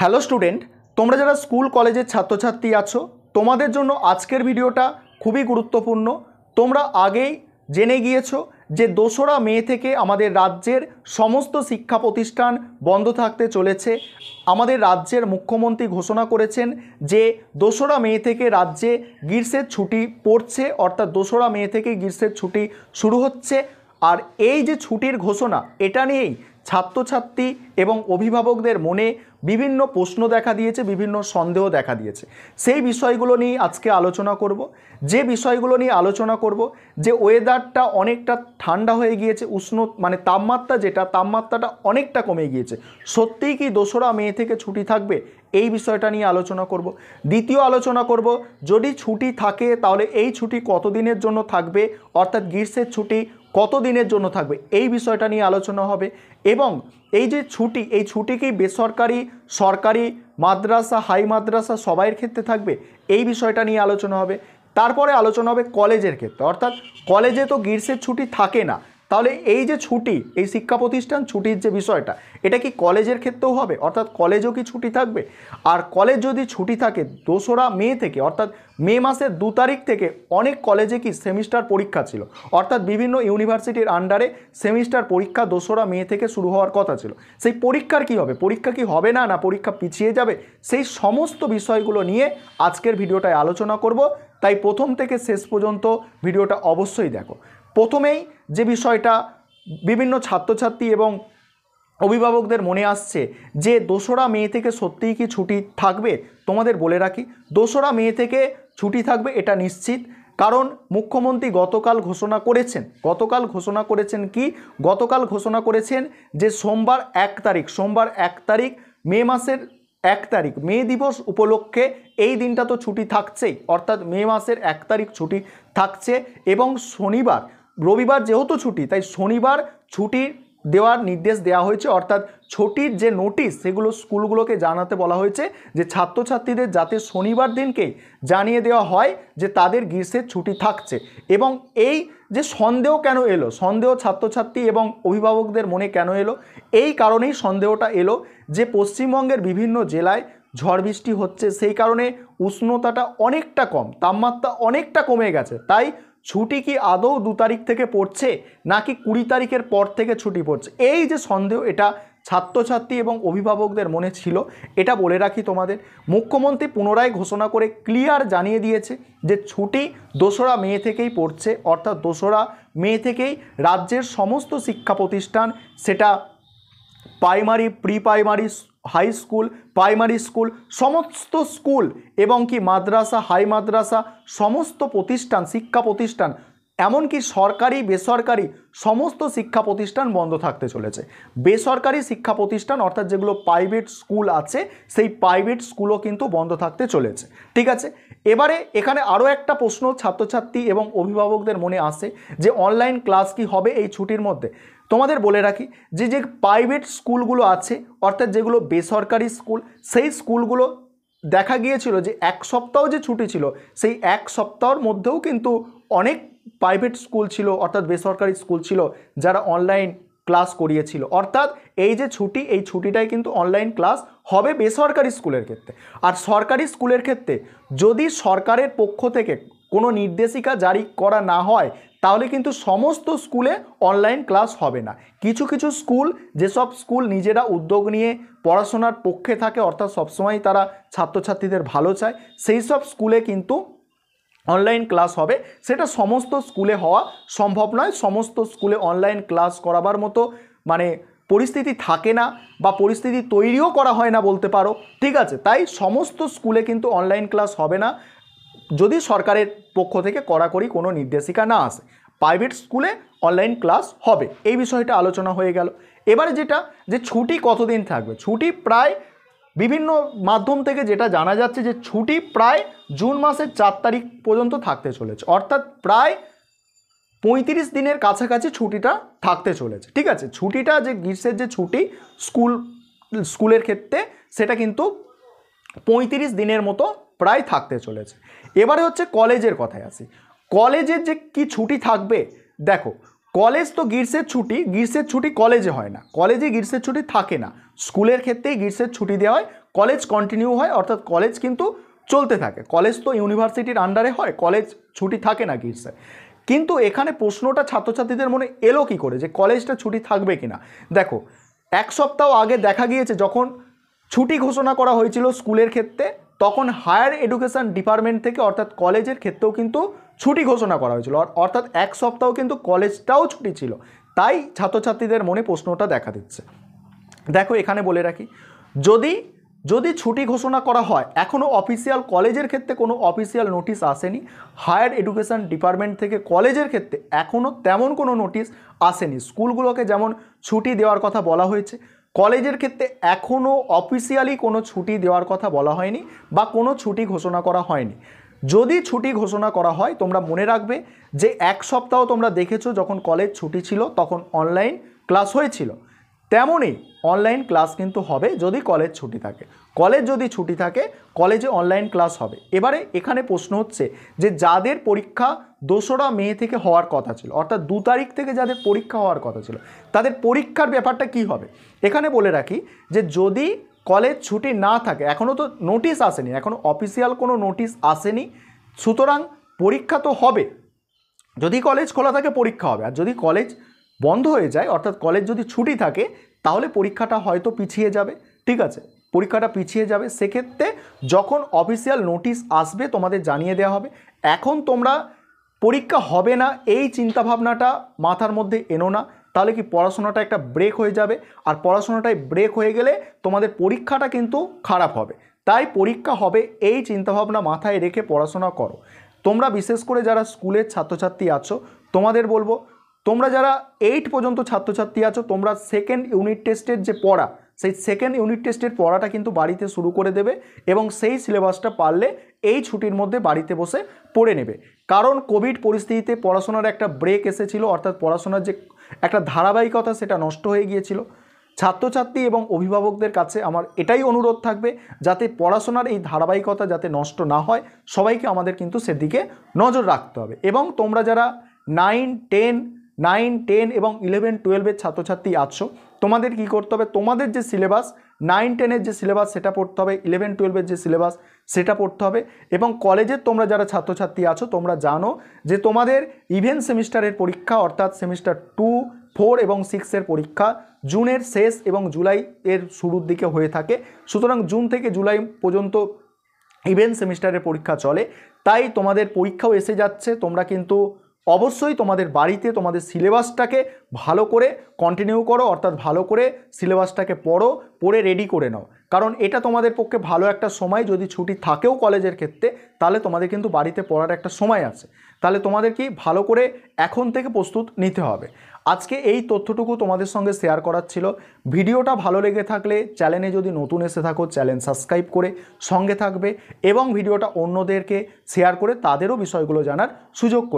hello student তোমরা যারা school কলেজের ছাত্রছাত্রী আছো তোমাদের জন্য আজকের ভিডিওটা খুবই গুরুত্বপূর্ণ তোমরা আগেই জেনে গিয়েছো যে দোসরা মে থেকে আমাদের রাজ্যের সমস্ত শিক্ষা প্রতিষ্ঠান বন্ধ থাকতে চলেছে আমাদের রাজ্যের মুখ্যমন্ত্রী ঘোষণা করেছেন যে দোসরা মে থেকে রাজ্যে গ্রীষ্মের ছুটি পড়ছে অর্থাৎ দোসরা মে থেকে গ্রীষ্মের ছুটি শুরু হচ্ছে আর এই যে ছুটির ঘোষণা এটা নিয়েই ছাত্রছাত্রী এবং অভিভাবকদের মনে বিভিন্ন প্রশ্ন দেখা দিয়েছে বিভিন্ন সন্দেহ দেখা দিয়েছে সেই বিষয়গুলো নিয়ে আজকে আলোচনা করব যে বিষয়গুলো নিয়ে আলোচনা করব যে ওয়েদারটা অনেকটা ঠান্ডা হয়ে গিয়েছে উষ্ণ মানে তাপমাত্রা যেটা তাপমাত্রাটা অনেকটা কমে গিয়েছে সত্যিই কি দোসরা মে থেকে ছুটি থাকবে এই বিষয়টা নিয়ে আলোচনা করব দ্বিতীয় আলোচনা করব যদি ছুটি থাকে তাহলে এই ছুটি কতদিনের জন্য থাকবে অর্থাৎ গ্রীষ্মের ছুটি কত দিনের জন্য থাকবে এই বিষয়টা নিয়ে আলোচনা হবে এবং এই যে ছুটি এই ছুটি কি বেসরকারি সরকারি মাদ্রাসা হাই মাদ্রাসা সবাইয়ের ক্ষেত্রে থাকবে এই বিষয়টা নিয়ে আলোচনা হবে তারপরে আলোচনা হবে কলেজের ক্ষেত্রে অর্থাৎ কলেজে তো গ্রীষ্মের ছুটি থাকে না তাহলে এই যে ছুটি এই শিক্ষা প্রতিষ্ঠান ছুটির যে বিষয়টা এটা কি কলেজের ক্ষেত্রেও হবে অর্থাৎ কলেজও কি ছুটি থাকবে আর কলেজ যদি ছুটি থাকে দোসরা মে থেকে অর্থাৎ মে মাসের দু তারিখ থেকে অনেক কলেজে কি সেমিস্টার পরীক্ষা ছিল অর্থাৎ বিভিন্ন ইউনিভার্সিটির আন্ডারে সেমিস্টার পরীক্ষা দোসরা মে থেকে শুরু হওয়ার কথা ছিল সেই পরীক্ষার কি হবে পরীক্ষা কি হবে না না পরীক্ষা পিছিয়ে যাবে সেই সমস্ত বিষয়গুলো নিয়ে আজকের ভিডিওটায় আলোচনা করব তাই প্রথম থেকে শেষ পর্যন্ত ভিডিওটা অবশ্যই দেখো প্রথমেই যে বিষয়টা বিভিন্ন ছাত্রছাত্রী এবং অভিভাবকদের মনে আসছে যে দোসরা মে থেকে সত্যিই কি ছুটি থাকবে তোমাদের বলে রাখি দোসরা মে থেকে ছুটি থাকবে এটা নিশ্চিত কারণ মুখ্যমন্ত্রী গতকাল ঘোষণা করেছেন গতকাল ঘোষণা করেছেন কি গতকাল ঘোষণা করেছেন যে সোমবার এক তারিখ সোমবার এক তারিখ মে মাসের এক তারিখ মে দিবস উপলক্ষে এই দিনটা তো ছুটি থাকছেই অর্থাৎ মে মাসের এক তারিখ ছুটি থাকছে এবং শনিবার রবিবার যেহেতু ছুটি তাই শনিবার ছুটি দেওয়ার নির্দেশ দেওয়া হয়েছে অর্থাৎ ছুটির যে নোটিশ সেগুলো স্কুলগুলোকে জানাতে বলা হয়েছে যে ছাত্রছাত্রীদের যাতে শনিবার দিনকে জানিয়ে দেওয়া হয় যে তাদের গ্রীষ্মের ছুটি থাকছে এবং এই যে সন্দেহ কেন এলো সন্দেহ ছাত্রছাত্রী এবং অভিভাবকদের মনে কেন এলো এই কারণেই সন্দেহটা এলো যে পশ্চিমবঙ্গের বিভিন্ন জেলায় ঝড় বৃষ্টি হচ্ছে সেই কারণে উষ্ণতাটা অনেকটা কম তাপমাত্রা অনেকটা কমে গেছে তাই ছুটি কি আদৌ দু তারিখ থেকে পড়ছে নাকি কুড়ি তারিখের পর থেকে ছুটি পড়ছে এই যে সন্দেহ এটা ছাত্রছাত্রী এবং অভিভাবকদের মনে ছিল এটা বলে রাখি তোমাদের মুখ্যমন্ত্রী পুনরায় ঘোষণা করে ক্লিয়ার জানিয়ে দিয়েছে যে ছুটি দোসরা মে থেকেই পড়ছে অর্থাৎ দোসরা মে থেকেই রাজ্যের সমস্ত শিক্ষা প্রতিষ্ঠান সেটা primary pre primary high school primary school সমস্ত স্কুল এবং কি মাদ্রাসা হাই মাদ্রাসা সমস্ত প্রতিষ্ঠান শিক্ষা প্রতিষ্ঠান এমনকি সরকারি বেসরকারি সমস্ত শিক্ষা প্রতিষ্ঠান বন্ধ থাকতে চলেছে বেসরকারি শিক্ষা প্রতিষ্ঠান অর্থাৎ যেগুলো প্রাইভেট স্কুল আছে সেই প্রাইভেট স্কুলও কিন্তু বন্ধ থাকতে চলেছে ঠিক আছে এবারে এখানে আরও একটা প্রশ্ন ছাত্রছাত্রী এবং অভিভাবকদের মনে আসে যে অনলাইন ক্লাস কি হবে এই ছুটির মধ্যে তোমাদের বলে রাখি যে যে প্রাইভেট স্কুলগুলো আছে অর্থাৎ যেগুলো বেসরকারি স্কুল সেই স্কুলগুলো দেখা গিয়েছিল যে এক সপ্তাহ যে ছুটি ছিল সেই এক সপ্তাহর মধ্যেও কিন্তু অনেক প্রাইভেট স্কুল ছিল অর্থাৎ বেসরকারি স্কুল ছিল যারা অনলাইন ক্লাস করিয়েছিল অর্থাৎ এই যে ছুটি এই ছুটিটাই কিন্তু অনলাইন ক্লাস হবে বেসরকারি স্কুলের ক্ষেত্রে আর সরকারি স্কুলের ক্ষেত্রে যদি সরকারের পক্ষ থেকে কোনো নির্দেশিকা জারি করা না হয় তাহলে কিন্তু সমস্ত স্কুলে অনলাইন ক্লাস হবে না কিছু কিছু স্কুল যেসব স্কুল নিজেরা উদ্যোগ নিয়ে পড়াশোনার পক্ষে থাকে অর্থাৎ সবসময় তারা ছাত্রছাত্রীদের ভালো চায় সেই সব স্কুলে কিন্তু অনলাইন ক্লাস হবে সেটা সমস্ত স্কুলে হওয়া সম্ভব নয় সমস্ত স্কুলে অনলাইন ক্লাস করাবার মতো মানে পরিস্থিতি থাকে না বা পরিস্থিতি তৈরিও করা হয় না বলতে পারো ঠিক আছে তাই সমস্ত স্কুলে কিন্তু অনলাইন ক্লাস হবে না যদি সরকারের পক্ষ থেকে কড়াকড়ি কোনো নির্দেশিকা না আসে প্রাইভেট স্কুলে অনলাইন ক্লাস হবে এই বিষয়টা আলোচনা হয়ে গেল এবারে যেটা যে ছুটি কতদিন থাকবে ছুটি প্রায় বিভিন্ন মাধ্যম থেকে যেটা জানা যাচ্ছে যে ছুটি প্রায় জুন মাসের চার তারিখ পর্যন্ত থাকতে চলেছে অর্থাৎ প্রায় পঁয়ত্রিশ দিনের কাছাকাছি ছুটিটা থাকতে চলেছে ঠিক আছে ছুটিটা যে গ্রীষ্মের যে ছুটি স্কুল স্কুলের ক্ষেত্রে সেটা কিন্তু পঁয়ত্রিশ দিনের মতো প্রায় থাকতে চলেছে এবারে হচ্ছে কলেজের কথায় আসি কলেজের যে কি ছুটি থাকবে দেখো কলেজ তো গ্রীষ্মের ছুটি গ্রীষ্মের ছুটি কলেজে হয় না কলেজে গ্রীষ্মের ছুটি থাকে না স্কুলের ক্ষেত্রেই গ্রীষ্মের ছুটি দেওয়া হয় কলেজ কন্টিনিউ হয় অর্থাৎ কলেজ কিন্তু চলতে থাকে কলেজ তো ইউনিভার্সিটির আন্ডারে হয় কলেজ ছুটি থাকে না গ্রীষ্মে কিন্তু এখানে প্রশ্নটা ছাত্রছাত্রীদের মনে এলো কি করে যে কলেজটা ছুটি থাকবে কিনা দেখো এক সপ্তাহ আগে দেখা গিয়েছে যখন ছুটি ঘোষণা করা হয়েছিল স্কুলের ক্ষেত্রে তখন হায়ার এডুকেশান ডিপার্টমেন্ট থেকে অর্থাৎ কলেজের ক্ষেত্রেও কিন্তু ছুটি ঘোষণা করা হয়েছিল অর্থাৎ এক সপ্তাহ কিন্তু কলেজটাও ছুটি ছিল তাই ছাত্রছাত্রীদের মনে প্রশ্নটা দেখা দিচ্ছে দেখো এখানে বলে রাখি যদি যদি ছুটি ঘোষণা করা হয় এখনও অফিসিয়াল কলেজের ক্ষেত্রে কোনো অফিসিয়াল নোটিশ আসেনি হায়ার এডুকেশান ডিপার্টমেন্ট থেকে কলেজের ক্ষেত্রে এখনও তেমন কোনো নোটিশ আসেনি স্কুলগুলোকে যেমন ছুটি দেওয়ার কথা বলা হয়েছে কলেজের ক্ষেত্রে এখনও অফিসিয়ালি কোনো ছুটি দেওয়ার কথা বলা হয়নি বা কোনো ছুটি ঘোষণা করা হয়নি যদি ছুটি ঘোষণা করা হয় তোমরা মনে রাখবে যে এক সপ্তাহ তোমরা দেখেছো যখন কলেজ ছুটি ছিল তখন অনলাইন ক্লাস হয়েছিল তেমনই অনলাইন ক্লাস কিন্তু হবে যদি কলেজ ছুটি থাকে কলেজ যদি ছুটি থাকে কলেজে অনলাইন ক্লাস হবে এবারে এখানে প্রশ্ন হচ্ছে যে যাদের পরীক্ষা দোসরা মে থেকে হওয়ার কথা ছিল অর্থাৎ দু তারিখ থেকে যাদের পরীক্ষা হওয়ার কথা ছিল তাদের পরীক্ষার ব্যাপারটা কি হবে এখানে বলে রাখি যে যদি কলেজ ছুটি না থাকে এখনও তো নোটিশ আসেনি এখনও অফিসিয়াল কোনো নোটিশ আসেনি সুতরাং পরীক্ষা তো হবে যদি কলেজ খোলা থাকে পরীক্ষা হবে আর যদি কলেজ বন্ধ হয়ে যায় অর্থাৎ কলেজ যদি ছুটি থাকে তাহলে পরীক্ষাটা হয়তো পিছিয়ে যাবে ঠিক আছে পরীক্ষাটা পিছিয়ে যাবে সেক্ষেত্রে যখন অফিসিয়াল নোটিশ আসবে তোমাদের জানিয়ে দেওয়া হবে এখন তোমরা পরীক্ষা হবে না এই চিন্তাভাবনাটা মাথার মধ্যে এনো না তাহলে কি পড়াশোনাটা একটা ব্রেক হয়ে যাবে আর পড়াশোনাটাই ব্রেক হয়ে গেলে তোমাদের পরীক্ষাটা কিন্তু খারাপ হবে তাই পরীক্ষা হবে এই চিন্তাভাবনা মাথায় রেখে পড়াশোনা করো তোমরা বিশেষ করে যারা স্কুলের ছাত্রছাত্রী আছো তোমাদের বলবো তোমরা যারা এইট পর্যন্ত ছাত্রছাত্রী আছো তোমরা সেকেন্ড ইউনিট টেস্টের যে পড়া সেই সেকেন্ড ইউনিট টেস্টের পড়াটা কিন্তু বাড়িতে শুরু করে দেবে এবং সেই সিলেবাসটা পারলে এই ছুটির মধ্যে বাড়িতে বসে পড়ে নেবে কারণ কোভিড পরিস্থিতিতে পড়াশোনার একটা ব্রেক এসেছিল অর্থাৎ পড়াশোনার যে একটা ধারাবাহিকতা সেটা নষ্ট হয়ে গিয়েছিল ছাত্রছাত্রী এবং অভিভাবকদের কাছে আমার এটাই অনুরোধ থাকবে যাতে পড়াশোনার এই ধারাবাহিকতা যাতে নষ্ট না হয় সবাইকে আমাদের কিন্তু সেদিকে নজর রাখতে হবে এবং তোমরা যারা নাইন টেন নাইন টেন এবং ইলেভেন টুয়েলভের ছাত্রছাত্রী আছো তোমাদের কি করতে হবে তোমাদের যে সিলেবাস নাইন টেনের যে সিলেবাস সেটা পড়তে হবে ইলেভেন টুয়েলভের যে সিলেবাস সেটা পড়তে হবে এবং কলেজের তোমরা যারা ছাত্রছাত্রী আছো তোমরা জানো যে তোমাদের ইভেন সেমিস্টারের পরীক্ষা অর্থাৎ সেমিস্টার টু ফোর এবং সিক্সের পরীক্ষা জুনের শেষ এবং জুলাই এর শুরুর দিকে হয়ে থাকে সুতরাং জুন থেকে জুলাই পর্যন্ত ইভেন সেমিস্টারের পরীক্ষা চলে তাই তোমাদের পরীক্ষাও এসে যাচ্ছে তোমরা কিন্তু অবশ্যই তোমাদের বাড়িতে তোমাদের সিলেবাসটাকে ভালো করে কন্টিনিউ করো অর্থাৎ ভালো করে সিলেবাসটাকে পড়ো পড়ে রেডি করে নাও কারণ এটা তোমাদের পক্ষে ভালো একটা সময় যদি ছুটি থাকেও কলেজের ক্ষেত্রে তাহলে তোমাদের কিন্তু বাড়িতে পড়ার একটা সময় আছে তাহলে তোমাদের কি ভালো করে এখন থেকে প্রস্তুত নিতে হবে আজকে এই তথ্যটুকু তোমাদের সঙ্গে শেয়ার করার ছিল ভিডিওটা ভালো লেগে থাকলে চ্যানেলে যদি নতুন এসে থাকো চ্যানেল সাবস্ক্রাইব করে সঙ্গে থাকবে এবং ভিডিওটা অন্যদেরকে শেয়ার করে তাদেরও বিষয়গুলো জানার সুযোগ করে